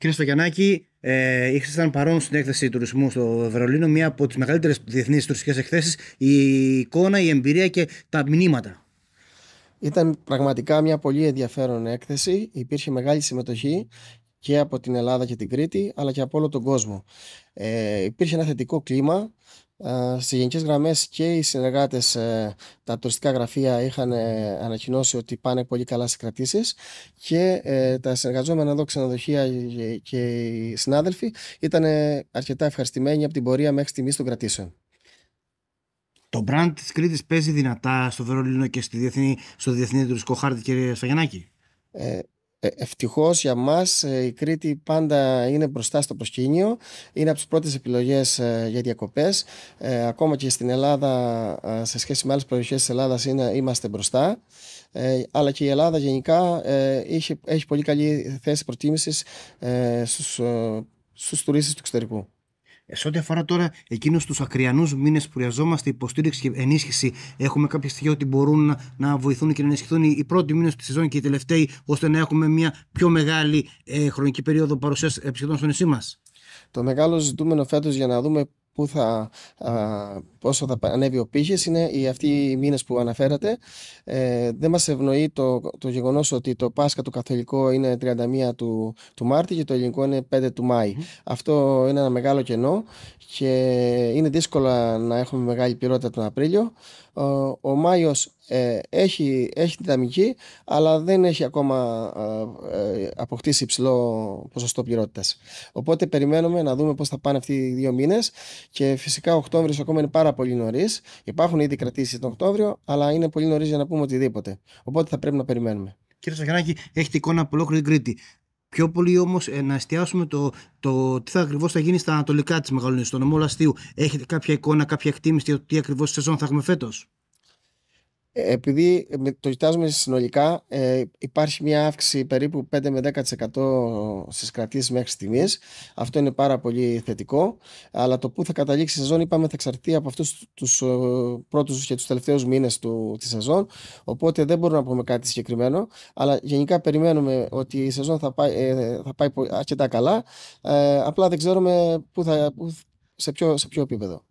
Κύριε Στογιαννάκη, ε, ήσασταν παρόν στην έκθεση τουρισμού στο Βερολίνο, μία από τις μεγαλύτερες διεθνείς τουριστικές εκθέσεις. Η εικόνα, η εμπειρία και τα μηνύματα. Ήταν πραγματικά μια πολύ ενδιαφέρον έκθεση. Υπήρχε μεγάλη συμμετοχή και από την Ελλάδα και την Κρήτη, αλλά και από όλο τον κόσμο. Ε, υπήρχε ένα θετικό κλίμα ε, στι γενικές γραμμές και οι συνεργάτες, ε, τα τουριστικά γραφεία είχαν ε, ανακοινώσει ότι πάνε πολύ καλά στι κρατήσεις και τα συνεργαζόμενα εδώ ξενοδοχεία και οι συνάδελφοι ήταν αρκετά ευχαριστημένοι από την πορεία μέχρι στιγμής των κρατήσεων. Το brand της Κρήτης παίζει δυνατά στο Βερολίνο και στη διεθνή, στο διεθνή τουριστικό χάρτη, κύριε Σαγιανάκη. Ε, ε, Ευτυχώς για μας ε, η Κρήτη πάντα είναι μπροστά στο προσκήνιο. Είναι από τις πρώτες επιλογές ε, για διακοπές. ακόμα και στην Ελλάδα, σε σχέση με άλλες περιοχές της Ελλάδας, είμαστε μπροστά. αλλά και η Ελλάδα γενικά έχει πολύ καλή θέση προτίμησης στους τουρίστες του εξωτερικού. Ε, σε ό,τι αφορά τώρα εκείνους τους ακριανούς μήνες που χρειαζόμαστε υποστήριξη και ενίσχυση, έχουμε κάποια στοιχεία ότι μπορούν να, να βοηθούν και να ενισχυθούν οι, πρώτοι μήνες τη σεζόν και οι τελευταίοι, ώστε να έχουμε μια πιο μεγάλη ε, χρονική περίοδο παρουσίας επισκεπτών στο νησί μας. Το μεγάλο ζητούμενο φέτος για να δούμε πού θα πόσο θα ανέβει ο πύχης, είναι οι, αυτοί οι μήνες που αναφέρατε. Ε, δεν μας ευνοεί το, το γεγονός ότι το Πάσχα του καθολικό είναι 31 του, του Μάρτη και το ελληνικό είναι 5 του Μάη. Αυτό είναι ένα μεγάλο κενό και είναι δύσκολο να έχουμε μεγάλη πυρότητα τον Απρίλιο. Ο, ο Μάιος ε, έχει, έχει δυναμική, αλλά δεν έχει ακόμα ε, ε, αποκτήσει υψηλό ποσοστό πληρότητα. Οπότε περιμένουμε να δούμε πώς θα πάνε αυτοί οι δύο μήνες και φυσικά ο Οκτώβριος ακόμα είναι πάρα πάρα πολύ νωρίς. Υπάρχουν ήδη κρατήσεις τον Οκτώβριο, αλλά είναι πολύ νωρίς για να πούμε οτιδήποτε. Οπότε θα πρέπει να περιμένουμε. Κύριε Σαχαράκη, έχετε εικόνα από ολόκληρη την Κρήτη. Πιο πολύ όμως ε, να εστιάσουμε το, τι θα ακριβώς θα γίνει στα ανατολικά της Μεγαλονίσου, στο νομό Λαστίου. Έχετε κάποια εικόνα, κάποια εκτίμηση για το τι ακριβώς σεζόν θα έχουμε φέτος. Ε, επειδή ε, το κοιτάζουμε συνολικά, ε, υπάρχει μια αύξηση περίπου 5 με 10% στις κρατήσεις μέχρι στιγμής. Αυτό είναι πάρα πολύ θετικό. Αλλά το που θα καταλήξει η σεζόν, είπαμε, θα εξαρτηθεί από αυτούς τους πρώτους και τους τελευταίους μήνες του τελευταίου μήνε της σεζόν. Οπότε δεν μπορούμε να πούμε κάτι συγκεκριμένο. Αλλά γενικά περιμένουμε ότι η σεζόν θα πάει, ε, θα πάει αρκετά καλά. απλά δεν ξέρουμε πού θα, σε, ποιο, σε ποιο επίπεδο.